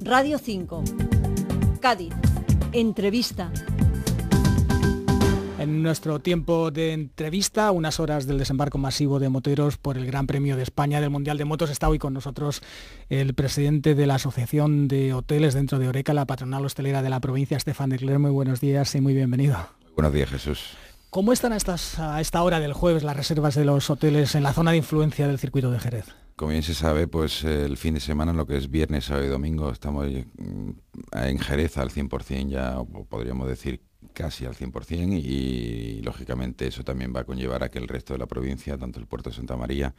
Radio 5. Cádiz. Entrevista. En nuestro tiempo de entrevista, unas horas del desembarco masivo de moteros por el Gran Premio de España del Mundial de Motos, está hoy con nosotros el presidente de la Asociación de Hoteles dentro de Oreca, la patronal hostelera de la provincia, Estefan de Cler. Muy buenos días y muy bienvenido. buenos días, Jesús. ¿Cómo están estas, a esta hora del jueves las reservas de los hoteles en la zona de influencia del circuito de Jerez? como bien se sabe, pues el fin de semana, lo que es viernes, sábado y domingo, estamos eh, mm, en Jerez al 100% ya, podríamos decir casi al 100% y lógicamente eso también va a conllevar a que el resto de la provincia, tanto el puerto de Santa María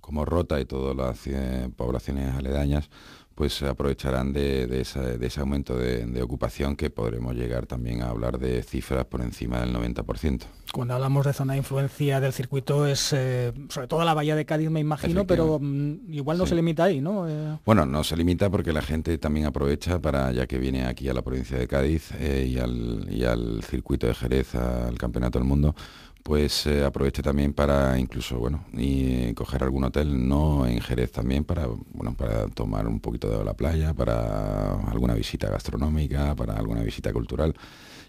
como Rota y todas las eh, poblaciones aledañas, pues aprovecharán de, ese aumento de, ocupación que podremos llegar también a hablar de cifras por encima del 90%. Cuando hablamos de zona de influencia del circuito es eh, sobre todo la bahía de Cádiz, me imagino, pero mm, igual no se limita ahí, ¿no? Eh. Bueno, no se limita porque la gente también aprovecha para, ya que viene aquí a la provincia de Cádiz eh, y al circuito de Jerez, al Campeonato del Mundo, pues eh, aproveche también para incluso, bueno, y eh, coger algún hotel, no en Jerez también, para, bueno, para tomar un poquito de la playa, para alguna visita gastronómica, para alguna visita cultural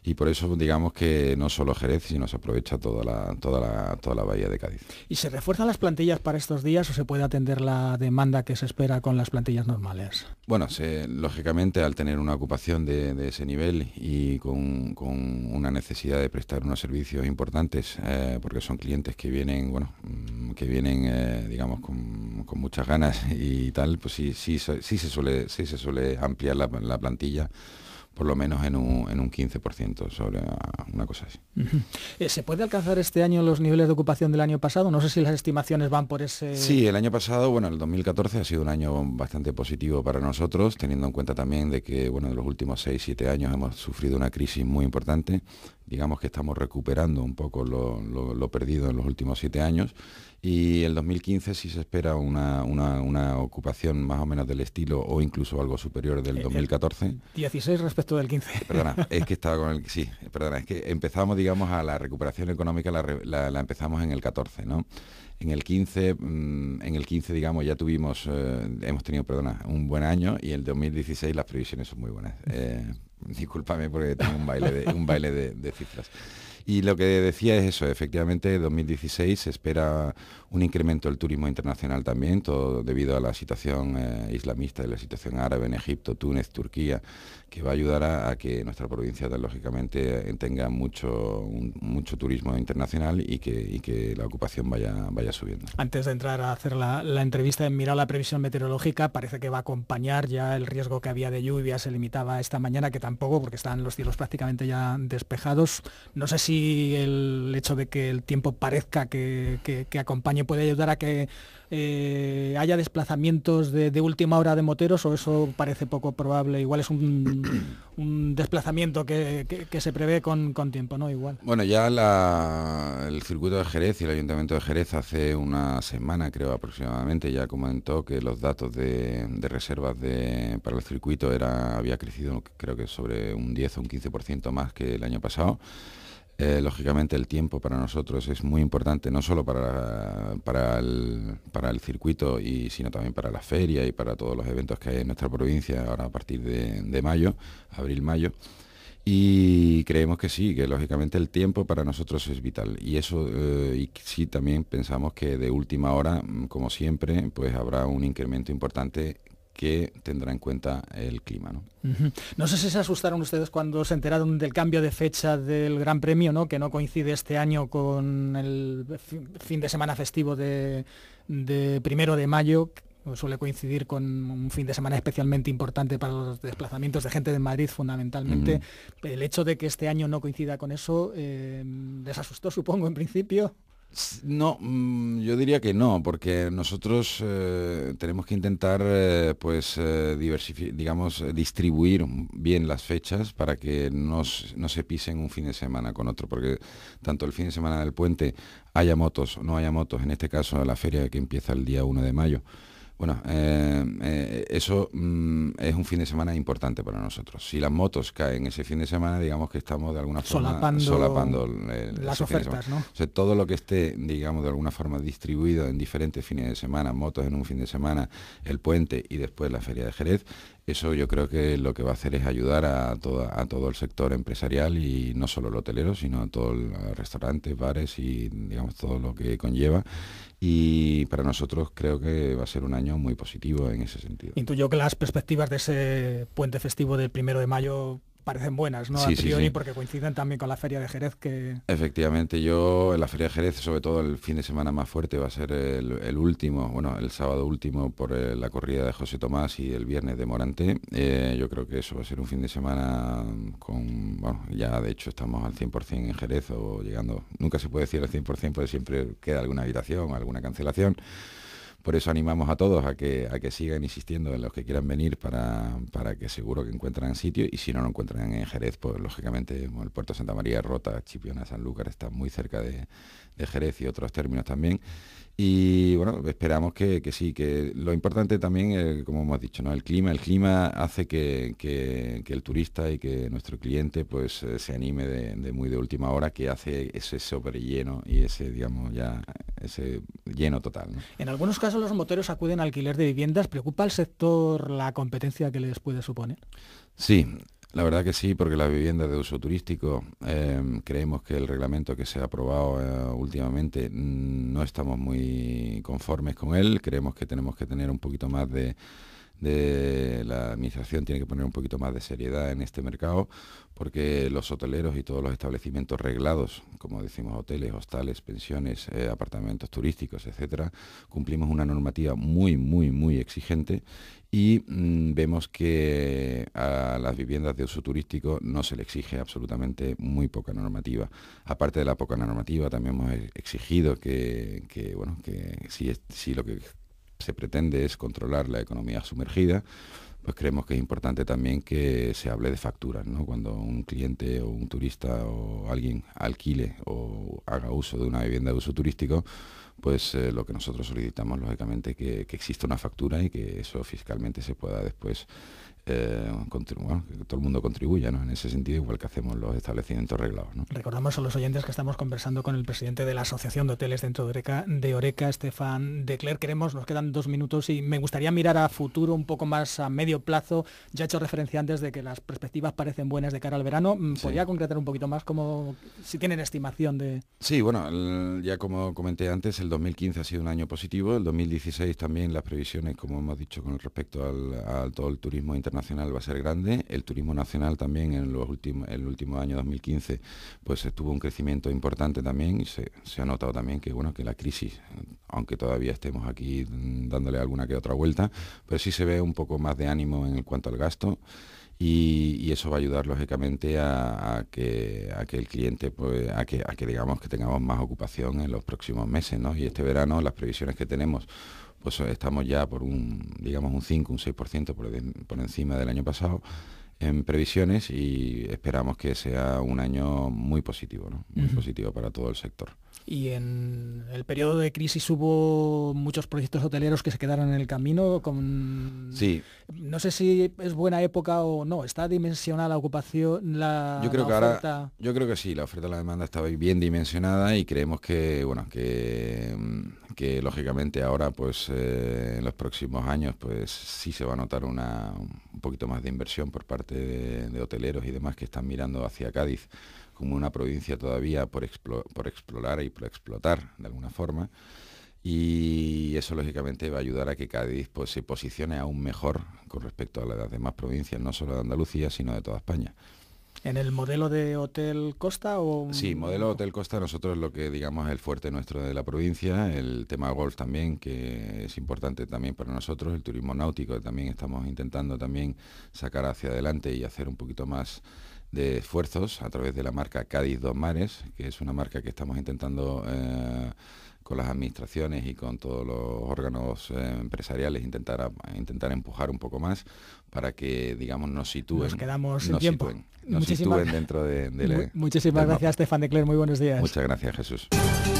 y por eso digamos que no solo Jerez, sino se aprovecha toda la, toda toda la bahía de Cádiz. ¿Y se refuerzan las plantillas para estos días o se puede atender la demanda que se espera con las plantillas normales? Bueno, lógicamente al tener una ocupación de, ese nivel y con, una necesidad de prestar unos servicios importantes, eh, porque son clientes que vienen, bueno, mm, que vienen, eh, digamos, con, muchas ganas y tal, pues sí, sí, sí se suele, sí se suele ampliar la plantilla por lo menos en un, 15% sobre una cosa así. Eh, ¿Se puede alcanzar este año los niveles de ocupación del año pasado? No sé si las estimaciones van por ese... Sí, el año pasado, bueno, el 2014 ha sido un año bastante positivo para nosotros, teniendo en cuenta también de que, bueno, en los últimos 6-7 años hemos sufrido una crisis muy importante digamos que estamos recuperando un poco lo, perdido en los últimos 7 años y el 2015 si se espera una, ocupación más o menos del estilo o incluso algo superior del 2014. Eh, 16 eh, respecto del 15. Perdona, es que estaba con el... Sí, perdona, es que empezamos, digamos, a la recuperación económica, la, empezamos en el 14, ¿no? En el 15, mm, en el 15 digamos, ya tuvimos, eh, hemos tenido, perdona, un buen año y el 2016 las previsiones son muy buenas. Eh, discúlpame porque tengo un baile de, un baile de cifras. Y lo que decía es eso, efectivamente, 2016 se espera un incremento del turismo internacional también, todo debido a la situación eh, islamista y la situación árabe en Egipto, Túnez, Turquía, que va a ayudar a, que nuestra provincia, lógicamente, eh, tenga mucho, mucho turismo internacional y que, que la ocupación vaya, vaya subiendo. Antes de entrar a hacer la, la entrevista en Mirar la previsión meteorológica, parece que va a acompañar ya el riesgo que había de lluvia, se limitaba esta mañana, que tampoco, porque están los cielos prácticamente ya despejados. No sé si si el hecho de que el tiempo parezca que, acompañe puede ayudar a que eh, haya desplazamientos de, última hora de moteros o eso parece poco probable? Igual es un, desplazamiento que, se prevé con, tiempo, ¿no? Igual. Bueno, ya el circuito de Jerez y el ayuntamiento de Jerez hace una semana, creo aproximadamente, ya comentó que los datos de, reservas de, para el circuito era, había crecido creo que sobre un 10 o un 15% más que el año pasado. Eh, lógicamente el tiempo para nosotros es muy importante, no solo para, para, el, circuito, y, sino también para la feria y para todos los eventos que hay en nuestra provincia ahora a partir de, mayo, abril-mayo. Y creemos que sí, que lógicamente el tiempo para nosotros es vital. Y eso, eh, y sí, también pensamos que de última hora, mm, como siempre, pues habrá un incremento importante que tendrá en cuenta el clima. ¿no? sé si se asustaron ustedes cuando se enteraron del cambio de fecha del Gran Premio, ¿no? que no coincide este año con el fin de semana festivo de, primero de mayo, suele coincidir con un fin de semana especialmente importante para los desplazamientos de gente de Madrid fundamentalmente. El hecho de que este año no coincida con eso les eh, asustó, supongo, en principio. No, mm, yo diría que no, porque nosotros eh, tenemos que intentar, eh, pues, eh, distribuir bien las fechas para que no, no, se pisen un fin de semana con otro, porque tanto el fin de semana del puente haya motos o no haya motos, en este caso la feria que empieza el día 1 de mayo, bueno, eh, eh, eso mm, es un fin de semana importante para nosotros. Si las motos caen ese fin de semana, digamos que estamos de alguna forma solapando, las ofertas, ¿no? O sea, todo lo que esté, digamos, de alguna forma distribuido en diferentes fines de semana, motos en un fin de semana, el puente y después la feria de Jerez, eso yo creo que lo que va a hacer es ayudar a, todo el sector empresarial y no solo el hotelero, sino a todos los restaurantes, bares y digamos todo lo que conlleva. Y para nosotros creo que va a ser un año muy positivo en ese sentido. Intuyo que las perspectivas de ese puente festivo del primero de mayo parecen buenas, ¿no? Sí, a porque coinciden también con la Feria de Jerez que... Efectivamente, yo en la Feria de Jerez, sobre todo el fin de semana más fuerte, va a ser el, último, bueno, el sábado último por eh, la corrida de José Tomás y el viernes de Morante. Eh, yo creo que eso va a ser un fin de semana con, bueno, ya de hecho estamos al 100% en Jerez o llegando, nunca se puede decir al 100% porque siempre queda alguna habitación, alguna cancelación. Por eso animamos a todos a que, que sigan insistiendo en los que quieran venir para, que seguro que encuentran sitio y si no lo encuentran en Jerez, pues lógicamente el puerto de Santa María, Rota, Chipiona, Sanlúcar está muy cerca de, Jerez y otros términos también. Y bueno, esperamos que, sí, que lo importante también, eh, como hemos dicho, ¿no? el clima, el clima hace que, el turista y que nuestro cliente pues eh, se anime de, de, muy de última hora, que hace ese sobrelleno y ese, digamos, ya ese lleno total. En algunos casos los moteros acuden a alquiler de viviendas. ¿Preocupa al sector la competencia que les puede suponer? Sí, la verdad que sí, porque las viviendas de uso turístico, eh, creemos que el reglamento que se ha aprobado eh, últimamente mm, no estamos muy conformes con él, creemos que tenemos que tener un poquito más de de la administración tiene que poner un poquito más de seriedad en este mercado, porque los hoteleros y todos los establecimientos reglados, como decimos hoteles, hostales, pensiones, eh, apartamentos turísticos, etcétera, cumplimos una normativa muy, muy, muy exigente y mm, vemos que a las viviendas de uso turístico no se le exige absolutamente muy poca normativa. Aparte de la poca normativa, también hemos exigido que, bueno, que si, si lo que se pretende es controlar la economía sumergida, pues creemos que es importante también que se hable de facturas, ¿no? Cuando un cliente o un turista o alguien alquile o haga uso de una vivienda de uso turístico, pues eh, lo que nosotros solicitamos lógicamente es que exista una factura y que eso fiscalmente se pueda después eh, que todo el mundo contribuya ¿no? en ese sentido, igual que hacemos los establecimientos reglados. Recordamos a los oyentes que estamos conversando con el presidente de la Asociación de Hoteles dentro de Oreca, de Oreca Estefan Decler. Queremos, nos quedan dos minutos y me gustaría mirar a futuro un poco más a medio plazo. Ya he hecho referencia antes de que las perspectivas parecen buenas de cara al verano. Mm, ¿Podría concretar un poquito más como si tienen estimación de...? Sí, bueno, ya como comenté antes, el 2015 ha sido un año positivo, el 2016 también las previsiones, como hemos dicho con respecto al, todo el turismo internacional, nacional va a ser grande. El turismo nacional también en los últimos, el último año 2015 pues tuvo un crecimiento importante también y se, ha notado también que bueno que la crisis, aunque todavía estemos aquí mm, dándole alguna que otra vuelta, pero sí se ve un poco más de ánimo en cuanto al gasto. Y, eso va a ayudar lógicamente a, que, a que el cliente pues, a que, a que digamos que tengamos más ocupación en los próximos meses ¿no? y este verano las previsiones que tenemos pues eh, estamos ya por un, digamos, un 5, un 6% por, encima del año pasado en previsiones y esperamos que sea un año muy positivo, ¿no? muy positivo para todo el sector y en el periodo de crisis hubo muchos proyectos hoteleros que se quedaron en el camino con no sé si es buena época o no está dimensionada la ocupación la yo creo que yo creo que sí la oferta y la demanda está bien dimensionada y creemos que bueno que, mm, que lógicamente ahora pues eh, en los próximos años pues sí se va a notar una un poquito más de inversión por parte de hoteleros y demás que están mirando hacia Cádiz como una provincia todavía por, explorar y por explotar de alguna forma. Y eso lógicamente va a ayudar a que Cádiz pues, se posicione aún mejor con respecto a las demás provincias, no solo de Andalucía, sino de toda España. ¿En el modelo de Hotel Costa o...? Sí, modelo Hotel Costa nosotros lo que digamos es el fuerte nuestro de la provincia, el tema golf también, que es importante también para nosotros, el turismo náutico también estamos intentando también sacar hacia adelante y hacer un poquito más de esfuerzos a través de la marca Cádiz Dos Mares, que es una marca que estamos intentando eh, con las administraciones y con todos los órganos eh, empresariales intentar, intentar empujar un poco más para que, digamos, nos sitúen. Nos quedamos tiempo. nos dentro de, de Muchísimas gracias, Estefan de Cler. Muy buenos días. Muchas gracias, Jesús.